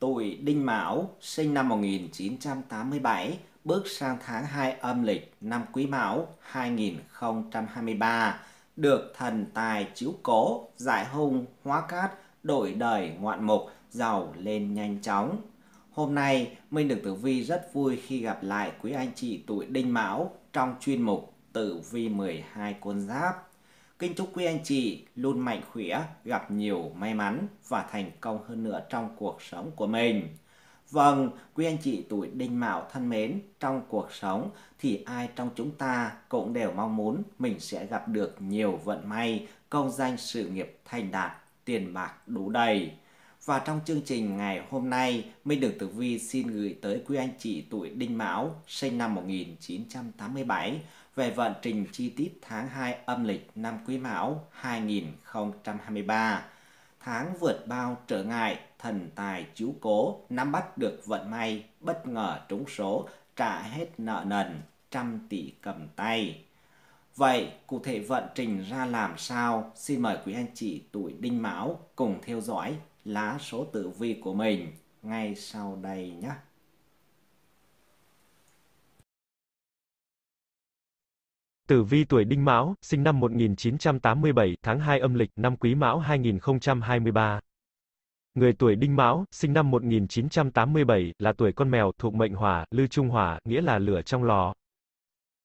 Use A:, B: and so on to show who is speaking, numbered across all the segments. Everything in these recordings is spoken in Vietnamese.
A: Tuổi Đinh Mão, sinh năm 1987, bước sang tháng 2 âm lịch năm Quý Mão 2023, được thần tài chiếu cố, giải hung, hóa cát, đổi đời ngoạn mục, giàu lên nhanh chóng. Hôm nay, Minh được Tử Vi rất vui khi gặp lại quý anh chị tuổi Đinh Mão trong chuyên mục Tử Vi 12 con giáp. Kính chúc quý anh chị luôn mạnh khỏe, gặp nhiều may mắn và thành công hơn nữa trong cuộc sống của mình. Vâng, quý anh chị tuổi đinh mão thân mến, trong cuộc sống thì ai trong chúng ta cũng đều mong muốn mình sẽ gặp được nhiều vận may, công danh sự nghiệp thành đạt, tiền bạc đủ đầy. Và trong chương trình ngày hôm nay, Minh Đường Tử Vi xin gửi tới quý anh chị tuổi đinh mão sinh năm 1987 về vận trình chi tiết tháng 2 âm lịch năm Quý Mão 2023. Tháng vượt bao trở ngại, thần tài chiếu cố, nắm bắt được vận may, bất ngờ trúng số, trả hết nợ nần, trăm tỷ cầm tay. Vậy cụ thể vận trình ra làm sao? Xin mời quý anh chị tuổi Đinh Mão cùng theo dõi lá số tử vi của mình ngay sau đây nhé.
B: Tử vi tuổi Đinh Mão, sinh năm 1987, tháng 2 âm lịch, năm Quý Mão 2023. Người tuổi Đinh Mão, sinh năm 1987, là tuổi con mèo, thuộc mệnh hỏa, lư trung hỏa, nghĩa là lửa trong lò.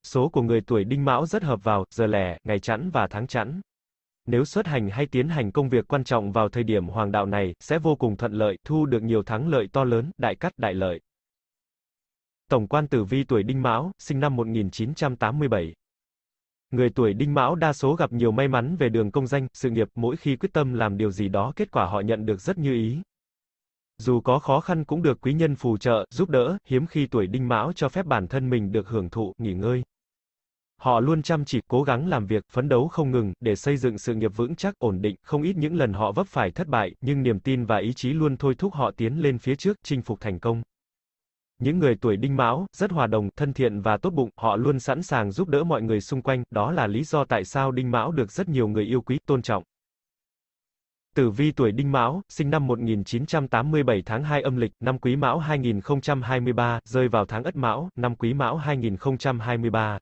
B: Số của người tuổi Đinh Mão rất hợp vào giờ lẻ, ngày chẵn và tháng chẵn. Nếu xuất hành hay tiến hành công việc quan trọng vào thời điểm hoàng đạo này, sẽ vô cùng thuận lợi, thu được nhiều thắng lợi to lớn, đại cắt đại lợi. Tổng quan tử vi tuổi Đinh Mão, sinh năm 1987. Người tuổi đinh mão đa số gặp nhiều may mắn về đường công danh, sự nghiệp, mỗi khi quyết tâm làm điều gì đó kết quả họ nhận được rất như ý. Dù có khó khăn cũng được quý nhân phù trợ, giúp đỡ, hiếm khi tuổi đinh mão cho phép bản thân mình được hưởng thụ, nghỉ ngơi. Họ luôn chăm chỉ, cố gắng làm việc, phấn đấu không ngừng, để xây dựng sự nghiệp vững chắc, ổn định, không ít những lần họ vấp phải thất bại, nhưng niềm tin và ý chí luôn thôi thúc họ tiến lên phía trước, chinh phục thành công. Những người tuổi đinh mão, rất hòa đồng, thân thiện và tốt bụng, họ luôn sẵn sàng giúp đỡ mọi người xung quanh, đó là lý do tại sao đinh mão được rất nhiều người yêu quý, tôn trọng. Tử vi tuổi Đinh Mão, sinh năm 1987 tháng 2 âm lịch, năm Quý Mão 2023, rơi vào tháng Ất Mão, năm Quý Mão 2023.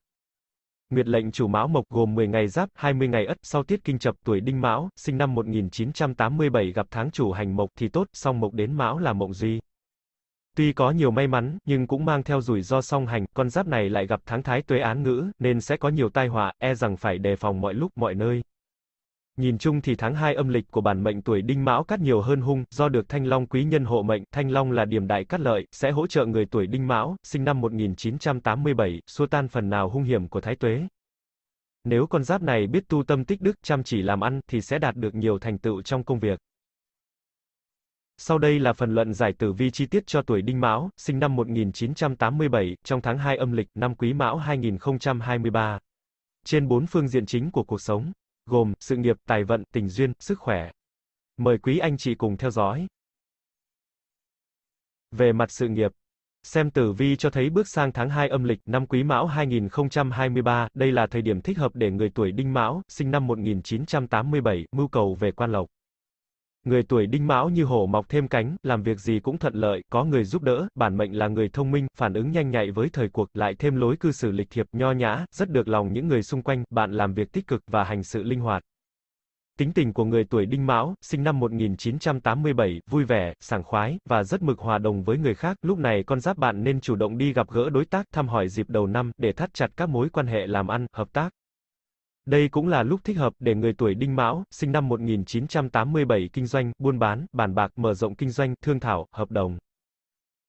B: Nguyệt lệnh chủ Mão Mộc gồm 10 ngày Giáp, 20 ngày Ất, sau tiết kinh chập tuổi Đinh Mão, sinh năm 1987 gặp tháng chủ hành Mộc thì tốt, song Mộc đến Mão là Mộng Duy. Tuy có nhiều may mắn, nhưng cũng mang theo rủi ro song hành, con giáp này lại gặp tháng thái tuế án ngữ, nên sẽ có nhiều tai họa, e rằng phải đề phòng mọi lúc mọi nơi. Nhìn chung thì tháng 2 âm lịch của bản mệnh tuổi Đinh Mão cát nhiều hơn hung, do được Thanh Long quý nhân hộ mệnh, Thanh Long là điểm đại cát lợi, sẽ hỗ trợ người tuổi Đinh Mão, sinh năm 1987, xua tan phần nào hung hiểm của Thái Tuế. Nếu con giáp này biết tu tâm tích đức, chăm chỉ làm ăn, thì sẽ đạt được nhiều thành tựu trong công việc sau đây là phần luận giải tử vi chi tiết cho tuổi Đinh Mão, sinh năm 1987, trong tháng 2 âm lịch, năm Quý Mão 2023. Trên bốn phương diện chính của cuộc sống, gồm sự nghiệp, tài vận, tình duyên, sức khỏe. Mời quý anh chị cùng theo dõi. Về mặt sự nghiệp, Xem tử vi cho thấy bước sang tháng 2 âm lịch năm Quý Mão 2023, đây là thời điểm thích hợp để người tuổi Đinh Mão, sinh năm 1987, mưu cầu về quan lộc. Người tuổi đinh mão như hổ mọc thêm cánh, làm việc gì cũng thuận lợi, có người giúp đỡ, bản mệnh là người thông minh, phản ứng nhanh nhạy với thời cuộc, lại thêm lối cư xử lịch thiệp, nho nhã, rất được lòng những người xung quanh, bạn làm việc tích cực và hành sự linh hoạt. Tính tình của người tuổi Đinh Mão, sinh năm 1987, vui vẻ, sảng khoái và rất mực hòa đồng với người khác, lúc này con giáp bạn nên chủ động đi gặp gỡ đối tác, thăm hỏi dịp đầu năm để thắt chặt các mối quan hệ làm ăn, hợp tác. Đây cũng là lúc thích hợp để người tuổi Đinh Mão, sinh năm 1987 kinh doanh, buôn bán, bàn bạc, mở rộng kinh doanh, thương thảo, hợp đồng.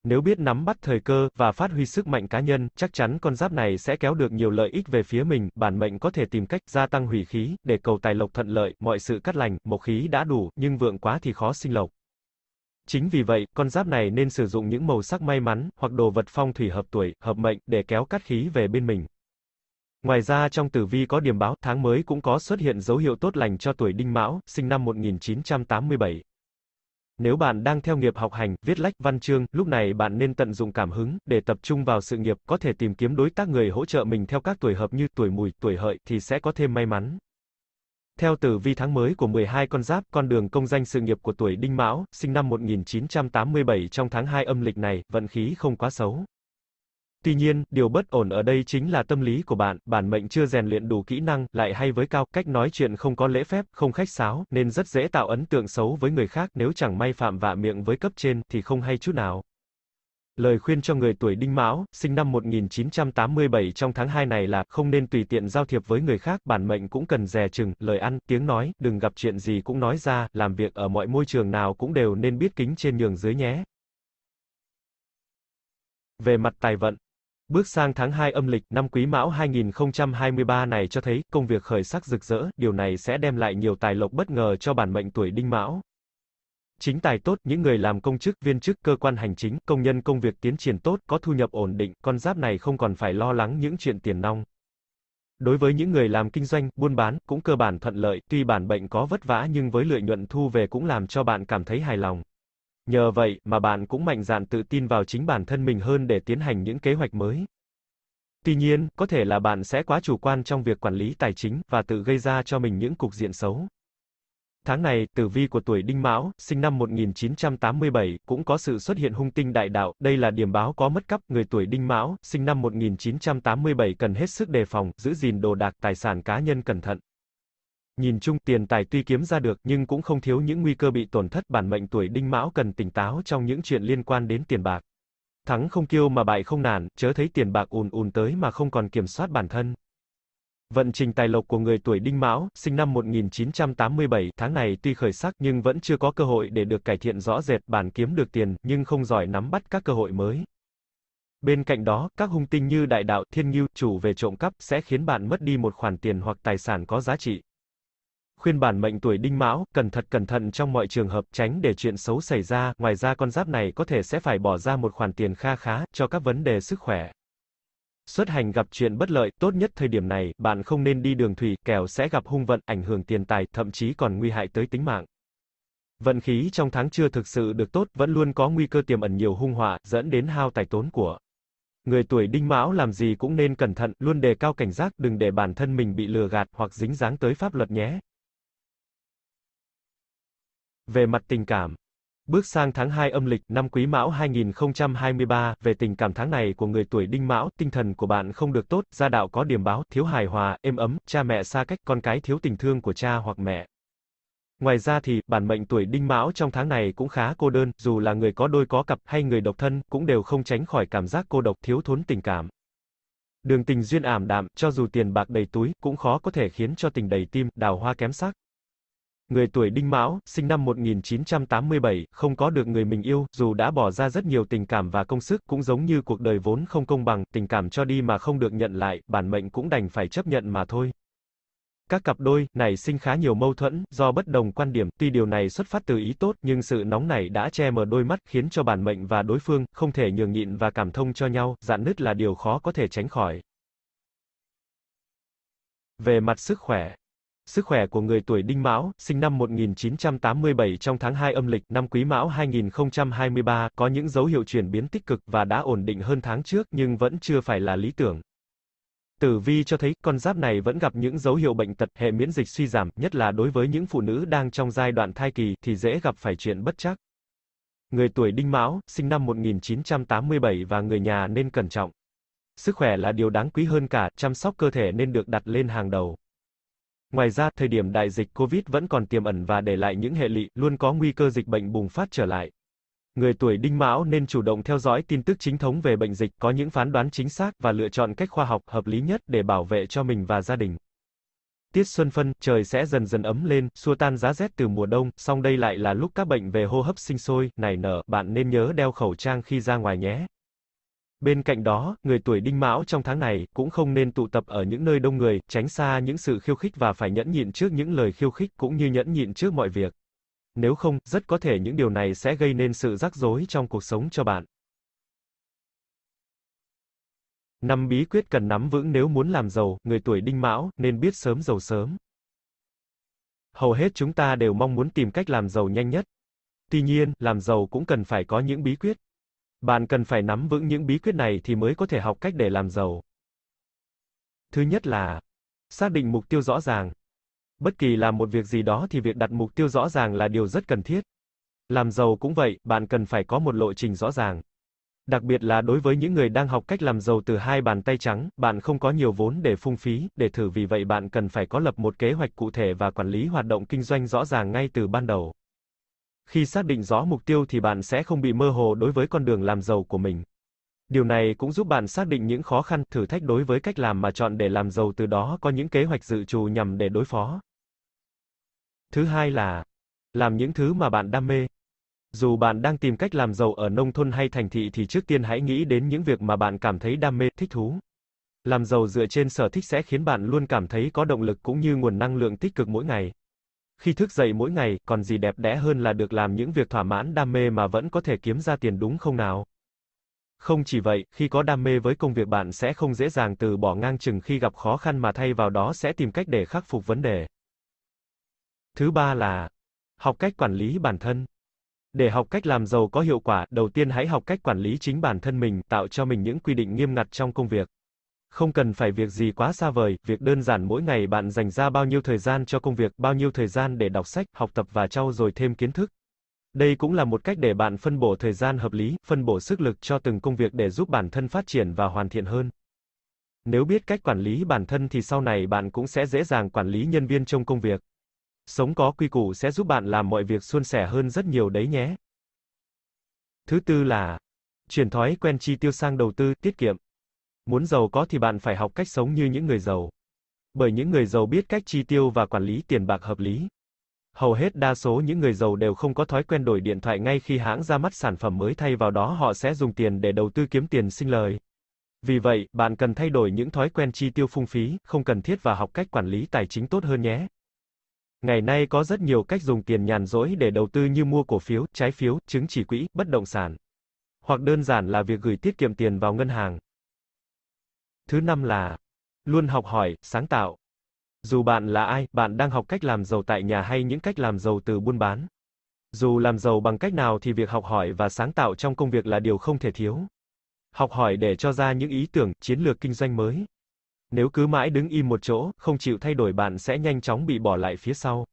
B: Nếu biết nắm bắt thời cơ và phát huy sức mạnh cá nhân, chắc chắn con giáp này sẽ kéo được nhiều lợi ích về phía mình, bản mệnh có thể tìm cách gia tăng hủy khí để cầu tài lộc thuận lợi, mọi sự cắt lành, mộc khí đã đủ, nhưng vượng quá thì khó sinh lộc. Chính vì vậy, con giáp này nên sử dụng những màu sắc may mắn hoặc đồ vật phong thủy hợp tuổi, hợp mệnh để kéo cát khí về bên mình. Ngoài ra trong tử vi có điểm báo, tháng mới cũng có xuất hiện dấu hiệu tốt lành cho tuổi Đinh Mão, sinh năm 1987. Nếu bạn đang theo nghiệp học hành, viết lách văn chương, lúc này bạn nên tận dụng cảm hứng để tập trung vào sự nghiệp, có thể tìm kiếm đối tác người hỗ trợ mình theo các tuổi hợp như tuổi Mùi, tuổi Hợi thì sẽ có thêm may mắn. Theo tử vi tháng mới của 12 con giáp, con đường công danh sự nghiệp của tuổi Đinh Mão, sinh năm 1987 trong tháng 2 âm lịch này, vận khí không quá xấu. Tuy nhiên, điều bất ổn ở đây chính là tâm lý của bạn, bản mệnh chưa rèn luyện đủ kỹ năng, lại hay với cao, cách nói chuyện không có lễ phép, không khách sáo, nên rất dễ tạo ấn tượng xấu với người khác, nếu chẳng may phạm vạ miệng với cấp trên, thì không hay chút nào. Lời khuyên cho người tuổi Đinh Mão, sinh năm 1987 trong tháng 2 này là, không nên tùy tiện giao thiệp với người khác, bản mệnh cũng cần dè chừng, lời ăn, tiếng nói, đừng gặp chuyện gì cũng nói ra, làm việc ở mọi môi trường nào cũng đều nên biết kính trên nhường dưới nhé. Về mặt tài vận, Bước sang tháng 2 âm lịch, năm Quý Mão 2023 này cho thấy công việc khởi sắc rực rỡ, điều này sẽ đem lại nhiều tài lộc bất ngờ cho bản mệnh tuổi Đinh Mão. Chính tài tốt, những người làm công chức, viên chức, cơ quan hành chính, công nhân công việc tiến triển tốt, có thu nhập ổn định, con giáp này không còn phải lo lắng những chuyện tiền nong. Đối với những người làm kinh doanh, buôn bán, cũng cơ bản thuận lợi, tuy bản bệnh có vất vả nhưng với lợi nhuận thu về cũng làm cho bạn cảm thấy hài lòng. Nhờ vậy mà bạn cũng mạnh dạn tự tin vào chính bản thân mình hơn để tiến hành những kế hoạch mới. Tuy nhiên, có thể là bạn sẽ quá chủ quan trong việc quản lý tài chính và tự gây ra cho mình những cục diện xấu. Tháng này, tử vi của tuổi Đinh Mão, sinh năm 1987, cũng có sự xuất hiện hung tinh đại đạo, đây là điểm báo có mất cắp, người tuổi Đinh Mão, sinh năm 1987 cần hết sức đề phòng, giữ gìn đồ đạc tài sản cá nhân cẩn thận. Nhìn chung, tiền tài tuy kiếm ra được nhưng cũng không thiếu những nguy cơ bị tổn thất bản mệnh tuổi đinh mão cần tỉnh táo trong những chuyện liên quan đến tiền bạc. Thắng không kiêu mà bại không nản, chớ thấy tiền bạc ùn ùn tới mà không còn kiểm soát bản thân. Vận trình tài lộc của người tuổi Đinh Mão, sinh năm 1987, tháng này tuy khởi sắc nhưng vẫn chưa có cơ hội để được cải thiện rõ rệt, bản kiếm được tiền nhưng không giỏi nắm bắt các cơ hội mới. Bên cạnh đó, các hung tinh như đại đạo, thiên nghiêu, chủ về trộm cắp sẽ khiến bạn mất đi một khoản tiền hoặc tài sản có giá trị khuyên bản mệnh tuổi đinh mão, cần thật cẩn thận trong mọi trường hợp, tránh để chuyện xấu xảy ra, ngoài ra con giáp này có thể sẽ phải bỏ ra một khoản tiền kha khá, cho các vấn đề sức khỏe. Xuất hành gặp chuyện bất lợi, tốt nhất thời điểm này, bạn không nên đi đường thủy, kẻo sẽ gặp hung vận, ảnh hưởng tiền tài, thậm chí còn nguy hại tới tính mạng. Vận khí trong tháng chưa thực sự được tốt, vẫn luôn có nguy cơ tiềm ẩn nhiều hung họa, dẫn đến hao tài tốn của. Người tuổi đinh mão làm gì cũng nên cẩn thận, luôn đề cao cảnh giác, đừng để bản thân mình bị lừa gạt, hoặc dính dáng tới pháp luật nhé. Về mặt tình cảm, bước sang tháng 2 âm lịch năm Quý Mão 2023, về tình cảm tháng này của người tuổi Đinh Mão, tinh thần của bạn không được tốt, gia đạo có điểm báo, thiếu hài hòa, êm ấm, cha mẹ xa cách, con cái thiếu tình thương của cha hoặc mẹ. Ngoài ra thì, bản mệnh tuổi Đinh Mão trong tháng này cũng khá cô đơn, dù là người có đôi có cặp hay người độc thân, cũng đều không tránh khỏi cảm giác cô độc thiếu thốn tình cảm. Đường tình duyên ảm đạm, cho dù tiền bạc đầy túi, cũng khó có thể khiến cho tình đầy tim, đào hoa kém sắc. Người tuổi Đinh Mão, sinh năm 1987, không có được người mình yêu, dù đã bỏ ra rất nhiều tình cảm và công sức, cũng giống như cuộc đời vốn không công bằng, tình cảm cho đi mà không được nhận lại, bản mệnh cũng đành phải chấp nhận mà thôi. Các cặp đôi này sinh khá nhiều mâu thuẫn do bất đồng quan điểm, tuy điều này xuất phát từ ý tốt, nhưng sự nóng này đã che mờ đôi mắt khiến cho bản mệnh và đối phương không thể nhường nhịn và cảm thông cho nhau, dạn nứt là điều khó có thể tránh khỏi. Về mặt sức khỏe sức khỏe của người tuổi Đinh Mão, sinh năm 1987 trong tháng 2 âm lịch năm Quý Mão 2023, có những dấu hiệu chuyển biến tích cực và đã ổn định hơn tháng trước nhưng vẫn chưa phải là lý tưởng. Tử vi cho thấy, con giáp này vẫn gặp những dấu hiệu bệnh tật, hệ miễn dịch suy giảm, nhất là đối với những phụ nữ đang trong giai đoạn thai kỳ thì dễ gặp phải chuyện bất chắc. Người tuổi Đinh Mão, sinh năm 1987 và người nhà nên cẩn trọng. Sức khỏe là điều đáng quý hơn cả, chăm sóc cơ thể nên được đặt lên hàng đầu. Ngoài ra, thời điểm đại dịch COVID vẫn còn tiềm ẩn và để lại những hệ lụy, luôn có nguy cơ dịch bệnh bùng phát trở lại. Người tuổi Đinh Mão nên chủ động theo dõi tin tức chính thống về bệnh dịch, có những phán đoán chính xác và lựa chọn cách khoa học hợp lý nhất để bảo vệ cho mình và gia đình. Tiết xuân phân, trời sẽ dần dần ấm lên, xua tan giá rét từ mùa đông, song đây lại là lúc các bệnh về hô hấp sinh sôi, nảy nở, bạn nên nhớ đeo khẩu trang khi ra ngoài nhé. Bên cạnh đó, người tuổi đinh mão trong tháng này, cũng không nên tụ tập ở những nơi đông người, tránh xa những sự khiêu khích và phải nhẫn nhịn trước những lời khiêu khích cũng như nhẫn nhịn trước mọi việc. Nếu không, rất có thể những điều này sẽ gây nên sự rắc rối trong cuộc sống cho bạn. Năm bí quyết cần nắm vững nếu muốn làm giàu, người tuổi đinh mão, nên biết sớm giàu sớm. Hầu hết chúng ta đều mong muốn tìm cách làm giàu nhanh nhất. Tuy nhiên, làm giàu cũng cần phải có những bí quyết. Bạn cần phải nắm vững những bí quyết này thì mới có thể học cách để làm giàu. Thứ nhất là xác định mục tiêu rõ ràng. Bất kỳ làm một việc gì đó thì việc đặt mục tiêu rõ ràng là điều rất cần thiết. Làm giàu cũng vậy, bạn cần phải có một lộ trình rõ ràng. Đặc biệt là đối với những người đang học cách làm giàu từ hai bàn tay trắng, bạn không có nhiều vốn để phung phí, để thử vì vậy bạn cần phải có lập một kế hoạch cụ thể và quản lý hoạt động kinh doanh rõ ràng ngay từ ban đầu. Khi xác định rõ mục tiêu thì bạn sẽ không bị mơ hồ đối với con đường làm giàu của mình. Điều này cũng giúp bạn xác định những khó khăn, thử thách đối với cách làm mà chọn để làm giàu từ đó có những kế hoạch dự trù nhằm để đối phó. Thứ hai là làm những thứ mà bạn đam mê. Dù bạn đang tìm cách làm giàu ở nông thôn hay thành thị thì trước tiên hãy nghĩ đến những việc mà bạn cảm thấy đam mê, thích thú. Làm giàu dựa trên sở thích sẽ khiến bạn luôn cảm thấy có động lực cũng như nguồn năng lượng tích cực mỗi ngày khi thức dậy mỗi ngày, còn gì đẹp đẽ hơn là được làm những việc thỏa mãn đam mê mà vẫn có thể kiếm ra tiền đúng không nào? Không chỉ vậy, khi có đam mê với công việc bạn sẽ không dễ dàng từ bỏ ngang chừng khi gặp khó khăn mà thay vào đó sẽ tìm cách để khắc phục vấn đề. Thứ ba là học cách quản lý bản thân. Để học cách làm giàu có hiệu quả, đầu tiên hãy học cách quản lý chính bản thân mình, tạo cho mình những quy định nghiêm ngặt trong công việc. Không cần phải việc gì quá xa vời, việc đơn giản mỗi ngày bạn dành ra bao nhiêu thời gian cho công việc, bao nhiêu thời gian để đọc sách, học tập và trau dồi thêm kiến thức. Đây cũng là một cách để bạn phân bổ thời gian hợp lý, phân bổ sức lực cho từng công việc để giúp bản thân phát triển và hoàn thiện hơn. Nếu biết cách quản lý bản thân thì sau này bạn cũng sẽ dễ dàng quản lý nhân viên trong công việc. Sống có quy củ sẽ giúp bạn làm mọi việc suôn sẻ hơn rất nhiều đấy nhé. Thứ tư là chuyển thói quen chi tiêu sang đầu tư tiết kiệm. Muốn giàu có thì bạn phải học cách sống như những người giàu. Bởi những người giàu biết cách chi tiêu và quản lý tiền bạc hợp lý. Hầu hết đa số những người giàu đều không có thói quen đổi điện thoại ngay khi hãng ra mắt sản phẩm mới thay vào đó họ sẽ dùng tiền để đầu tư kiếm tiền sinh lời. Vì vậy, bạn cần thay đổi những thói quen chi tiêu phung phí, không cần thiết và học cách quản lý tài chính tốt hơn nhé. Ngày nay có rất nhiều cách dùng tiền nhàn rỗi để đầu tư như mua cổ phiếu, trái phiếu, chứng chỉ quỹ, bất động sản. Hoặc đơn giản là việc gửi tiết kiệm tiền vào ngân hàng. Thứ năm là luôn học hỏi, sáng tạo. Dù bạn là ai, bạn đang học cách làm giàu tại nhà hay những cách làm giàu từ buôn bán. Dù làm giàu bằng cách nào thì việc học hỏi và sáng tạo trong công việc là điều không thể thiếu. Học hỏi để cho ra những ý tưởng, chiến lược kinh doanh mới. Nếu cứ mãi đứng im một chỗ, không chịu thay đổi bạn sẽ nhanh chóng bị bỏ lại phía sau.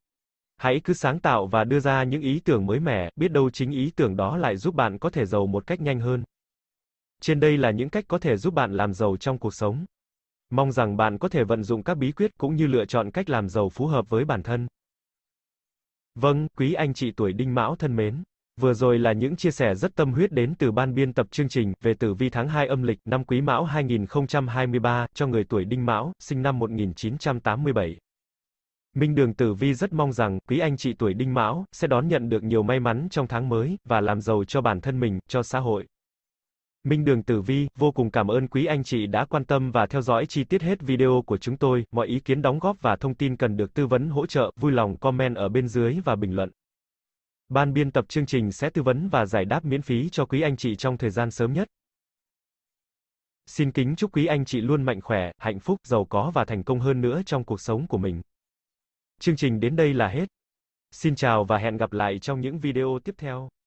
B: Hãy cứ sáng tạo và đưa ra những ý tưởng mới mẻ, biết đâu chính ý tưởng đó lại giúp bạn có thể giàu một cách nhanh hơn. Trên đây là những cách có thể giúp bạn làm giàu trong cuộc sống. Mong rằng bạn có thể vận dụng các bí quyết cũng như lựa chọn cách làm giàu phù hợp với bản thân. Vâng, quý anh chị tuổi Đinh Mão thân mến. Vừa rồi là những chia sẻ rất tâm huyết đến từ ban biên tập chương trình về tử vi tháng 2 âm lịch năm Quý Mão 2023 cho người tuổi Đinh Mão, sinh năm 1987. Minh Đường Tử Vi rất mong rằng quý anh chị tuổi Đinh Mão sẽ đón nhận được nhiều may mắn trong tháng mới và làm giàu cho bản thân mình, cho xã hội. Minh Đường Tử Vi, vô cùng cảm ơn quý anh chị đã quan tâm và theo dõi chi tiết hết video của chúng tôi, mọi ý kiến đóng góp và thông tin cần được tư vấn hỗ trợ, vui lòng comment ở bên dưới và bình luận. Ban biên tập chương trình sẽ tư vấn và giải đáp miễn phí cho quý anh chị trong thời gian sớm nhất. Xin kính chúc quý anh chị luôn mạnh khỏe, hạnh phúc, giàu có và thành công hơn nữa trong cuộc sống của mình. Chương trình đến đây là hết. Xin chào và hẹn gặp lại trong những video tiếp theo.